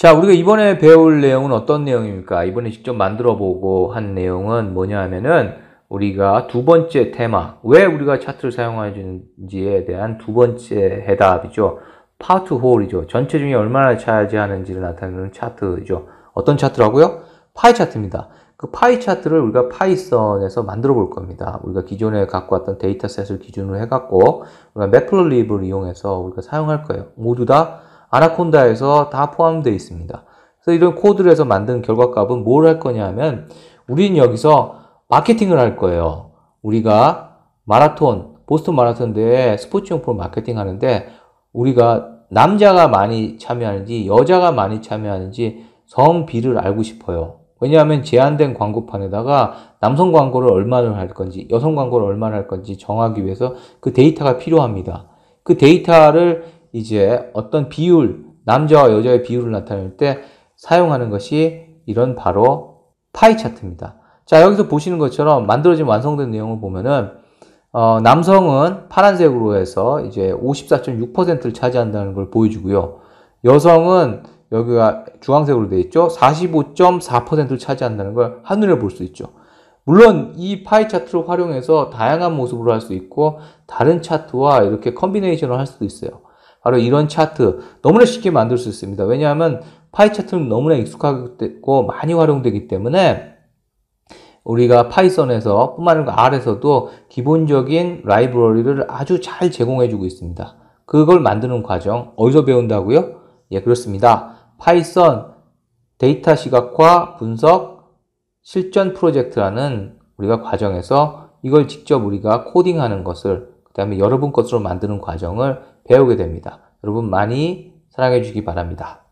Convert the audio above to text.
자, 우리가 이번에 배울 내용은 어떤 내용입니까? 이번에 직접 만들어 보고 한 내용은 뭐냐 하면은 우리가 두 번째 테마, 왜 우리가 차트를 사용하는지에 대한 두 번째 해답이죠. 파트 홀이죠. 전체 중에 얼마나 차지하는지를 나타내는 차트죠. 어떤 차트라고요? 파이 차트입니다. 그 파이 차트를 우리가 파이썬에서 만들어 볼 겁니다. 우리가 기존에 갖고 왔던 데이터셋을 기준으로 해갖고 우리가 맥플로리브 이용해서 우리가 사용할 거예요. 모두 다 아나콘다에서 다 포함되어 있습니다. 그래서 이런 코드를 해서 만든 결과값은 뭘 할 거냐 하면 우리는 여기서 마케팅을 할 거예요. 우리가 마라톤, 보스턴 마라톤 대회 스포츠용 품로 마케팅 하는데 우리가 남자가 많이 참여하는지 여자가 많이 참여하는지 성비를 알고 싶어요. 왜냐하면 제한된 광고판에다가 남성 광고를 얼마나 할 건지 여성 광고를 얼마나 할 건지 정하기 위해서 그 데이터가 필요합니다. 그 데이터를 이제 어떤 비율, 남자와 여자의 비율을 나타낼 때 사용하는 것이 이런 바로 파이 차트입니다. 자, 여기서 보시는 것처럼 만들어진 완성된 내용을 보면은 어, 남성은 파란색으로 해서 이제 54.6%를 차지한다는 걸 보여주고요. 여성은 여기가 주황색으로 되어 있죠. 45.4%를 차지한다는 걸하늘에볼 수 있죠. 물론 이 파이 차트를 활용해서 다양한 모습으로 할 수 있고 다른 차트와 이렇게 컨비네이션을 할 수도 있어요. 바로 이런 차트 너무나 쉽게 만들 수 있습니다. 왜냐하면 파이 차트는 너무나 익숙하고 많이 활용되기 때문에 우리가 파이썬에서 뿐만 아니라 R에서도 기본적인 라이브러리를 아주 잘 제공해주고 있습니다. 그걸 만드는 과정 어디서 배운다고요? 예, 그렇습니다. 파이썬 데이터 시각화 분석 실전 프로젝트라는 우리가 과정에서 이걸 직접 우리가 코딩하는 것을 그 다음에 여러분 것으로 만드는 과정을 배우게 됩니다. 여러분 많이 사랑해 주시기 바랍니다.